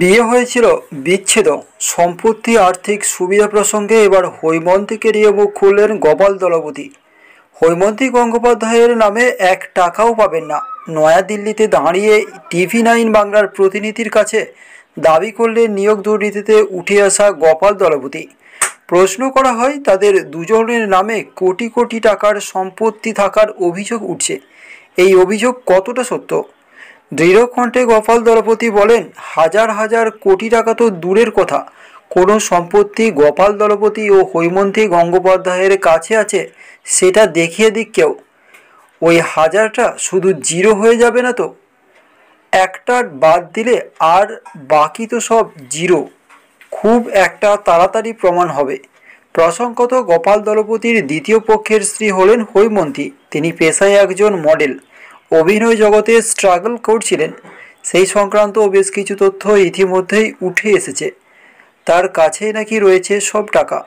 বিয়ে হয়েছিল বিচ্ছেদ সম্পত্তি আর্থিক সুবিধা প্রসঙ্গে এবার হৈমন্তীকে নিয়ে মুখ খুললেন গোপাল দলপতি হৈমন্তী গঙ্গোপাধ্যায়ের নামে এক টাকাও পাবেন না নয়াদিল্লিতে দাঁড়িয়ে টিভি নাইন বাংলার প্রতিনিধির কাছে দাবি করলে নিয়োগ দুর্নীতিতে উঠে আসা গোপাল দলপতি প্রশ্ন করা হয় তাদের দুজনের নামে কোটি কোটি টাকার সম্পত্তি থাকার অভিযোগ উঠছে এই অভিযোগ কতটা সত্য কণ্ঠে গোপাল দলপতি বলেন হাজার হাজার কোটি টাকা তো দূরের কথা কোনো সম্পত্তি গোপাল দলপতি ও হৈমন্তী গঙ্গোপাধ্যায়ের কাছে আছে সেটা দেখিয়ে দিক কেউ ওই হাজারটা শুধু জিরো হয়ে যাবে না তো একটা বাদ দিলে আর বাকি তো সব জিরো খুব একটা তাড়াতাড়ি প্রমাণ হবে প্রসঙ্গত গোপাল দলপতির দ্বিতীয় পক্ষের স্ত্রী হলেন হৈমন্তী তিনি পেশায় একজন মডেল অভিনয় জগতে স্ট্রাগল করছিলেন সেই সংক্রান্ত বেশ কিছু তথ্য ইতিমধ্যেই উঠে এসেছে তার কাছে নাকি রয়েছে সব টাকা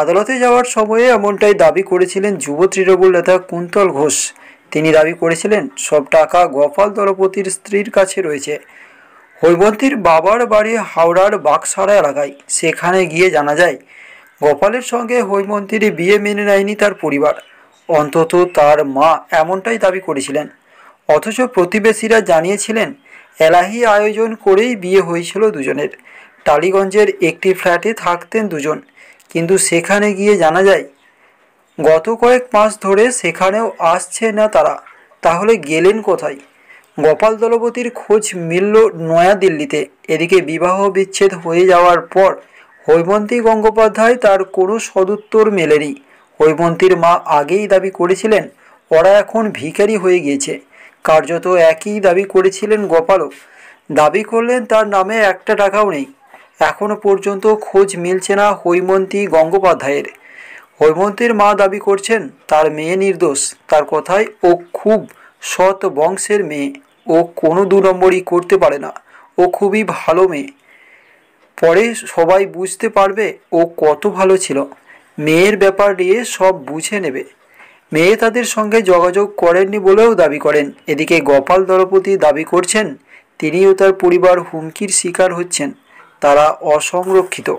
আদালতে যাওয়ার সময়ে এমনটাই দাবি করেছিলেন যুব তৃণমূল নেতা কুন্তল ঘোষ তিনি দাবি করেছিলেন সব টাকা গোপাল দলপতির স্ত্রীর কাছে রয়েছে হৈবন্তীর বাবার বাড়ি হাওড়ার বাকসারা এলাকায় সেখানে গিয়ে জানা যায় গোপালের সঙ্গে হৈমন্তীর বিয়ে মেনে নেয়নি তার পরিবার অন্তত তার মা এমনটাই দাবি করেছিলেন অথচ প্রতিবেশীরা জানিয়েছিলেন এলাহি আয়োজন করেই বিয়ে হয়েছিল দুজনের টালিগঞ্জের একটি ফ্ল্যাটে থাকতেন দুজন কিন্তু সেখানে গিয়ে জানা যায় গত কয়েক মাস ধরে সেখানেও আসছে না তারা তাহলে গেলেন কোথায় গোপাল দলপতির খোঁজ মিলল নয়াদিল্লিতে এদিকে বিবাহ বিচ্ছেদ হয়ে যাওয়ার পর হৈমন্তী গঙ্গোপাধ্যায় তার কোনো সদুত্তর মেলেনি হৈমন্তীর মা আগেই দাবি করেছিলেন ওরা এখন ভিখারি হয়ে গিয়েছে কার্যত একই দাবি করেছিলেন গোপালক দাবি করলেন তার নামে একটা টাকাও নেই এখনও পর্যন্ত খোঁজ মিলছে না হৈমন্তী গঙ্গোপাধ্যায়ের হৈমন্তীর মা দাবি করছেন তার মেয়ে নির্দোষ তার কথায় ও খুব সৎ বংশের মেয়ে ও কোনো দু নম্বরই করতে পারে না ও খুবই ভালো মেয়ে পরে সবাই বুঝতে পারবে ও কত ভালো ছিল মেয়ের ব্যাপার নিয়ে সব বুঝে নেবে মেয়ে তাদের সঙ্গে যোগাযোগ করেননি বলেও দাবি করেন এদিকে গোপাল দলপতি দাবি করছেন তিনিও তার পরিবার হুমকির শিকার হচ্ছেন তারা অসংরক্ষিত